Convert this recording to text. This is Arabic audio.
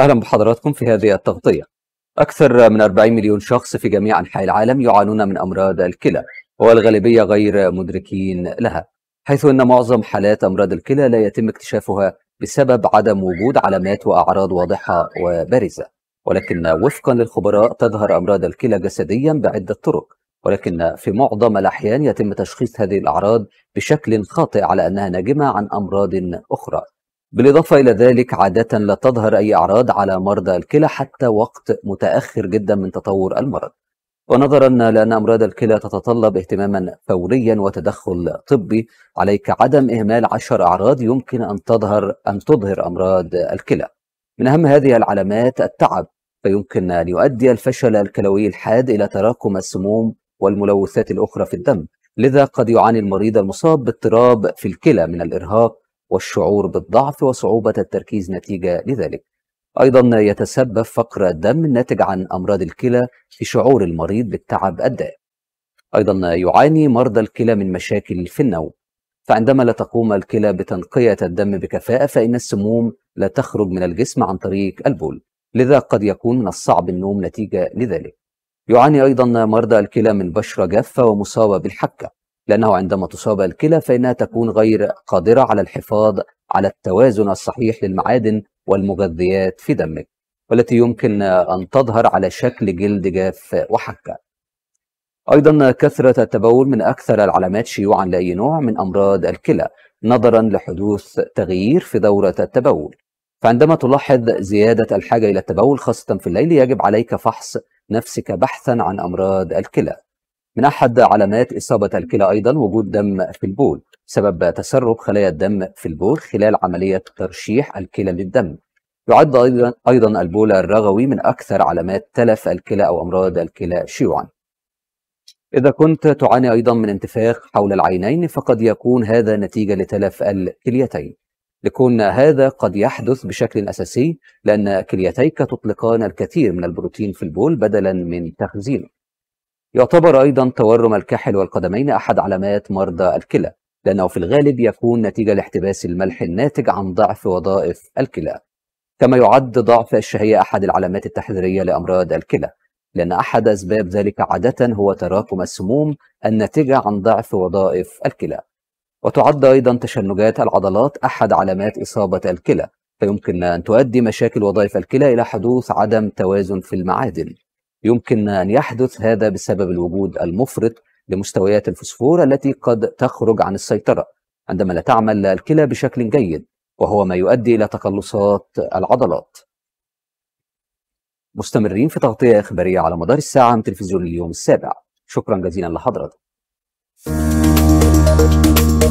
أهلا بحضراتكم في هذه التغطية أكثر من 40 مليون شخص في جميع أنحاء العالم يعانون من أمراض الكلى والغالبية غير مدركين لها حيث أن معظم حالات أمراض الكلى لا يتم اكتشافها بسبب عدم وجود علامات وأعراض واضحة وبارزة ولكن وفقا للخبراء تظهر أمراض الكلى جسديا بعدة طرق ولكن في معظم الأحيان يتم تشخيص هذه الأعراض بشكل خاطئ على أنها ناجمة عن أمراض أخرى بالإضافة إلى ذلك عادة لا تظهر أي أعراض على مرضى الكلى حتى وقت متأخر جدا من تطور المرض ونظرا لأن أمراض الكلى تتطلب اهتماما فوريا وتدخل طبي عليك عدم إهمال عشر أعراض يمكن أن تظهر أن تظهر أمراض الكلى من أهم هذه العلامات التعب فيمكن أن يؤدي الفشل الكلوي الحاد إلى تراكم السموم والملوثات الأخرى في الدم لذا قد يعاني المريض المصاب باضطراب في الكلى من الإرهاق والشعور بالضعف وصعوبة التركيز نتيجة لذلك أيضا يتسبب فقر الدم الناتج عن أمراض الكلى في شعور المريض بالتعب الدائم أيضا يعاني مرضى الكلى من مشاكل في النوم فعندما لا تقوم الكلى بتنقية الدم بكفاءة فإن السموم لا تخرج من الجسم عن طريق البول لذا قد يكون من الصعب النوم نتيجة لذلك يعاني أيضا مرضى الكلى من بشرة جافة ومصابة بالحكة لأنه عندما تصاب الكلى فإنها تكون غير قادرة على الحفاظ على التوازن الصحيح للمعادن والمغذيات في دمك والتي يمكن أن تظهر على شكل جلد جاف وحكة أيضا كثرة التبول من أكثر العلامات شيوعا لأي نوع من أمراض الكلى نظرا لحدوث تغيير في دورة التبول فعندما تلاحظ زيادة الحاجة إلى التبول خاصة في الليل يجب عليك فحص نفسك بحثا عن أمراض الكلى من أحد علامات إصابة الكلى أيضا وجود دم في البول سبب تسرب خلايا الدم في البول خلال عملية ترشيح الكلى للدم يعد أيضا أيضا البول الرغوي من أكثر علامات تلف الكلى أو أمراض الكلى شيوعا إذا كنت تعاني أيضا من انتفاخ حول العينين فقد يكون هذا نتيجة لتلف الكليتين لكون هذا قد يحدث بشكل أساسي لأن كليتيك تطلقان الكثير من البروتين في البول بدلا من تخزينه يعتبر أيضا تورم الكحل والقدمين أحد علامات مرضى الكلى لأنه في الغالب يكون نتيجة لاحتباس الملح الناتج عن ضعف وظائف الكلى كما يعد ضعف الشهية أحد العلامات التحذيرية لأمراض الكلى لأن أحد أسباب ذلك عادة هو تراكم السموم الناتجة عن ضعف وظائف الكلى وتعد أيضا تشنجات العضلات أحد علامات إصابة الكلى فيمكن أن تؤدي مشاكل وظائف الكلى إلى حدوث عدم توازن في المعادن يمكن أن يحدث هذا بسبب الوجود المفرط لمستويات الفسفور التي قد تخرج عن السيطرة عندما لا تعمل الكلى بشكل جيد وهو ما يؤدي إلى تقلصات العضلات مستمرين في تغطية إخبارية على مدار الساعة من تلفزيون اليوم السابع شكرا جزيلا لحضرتك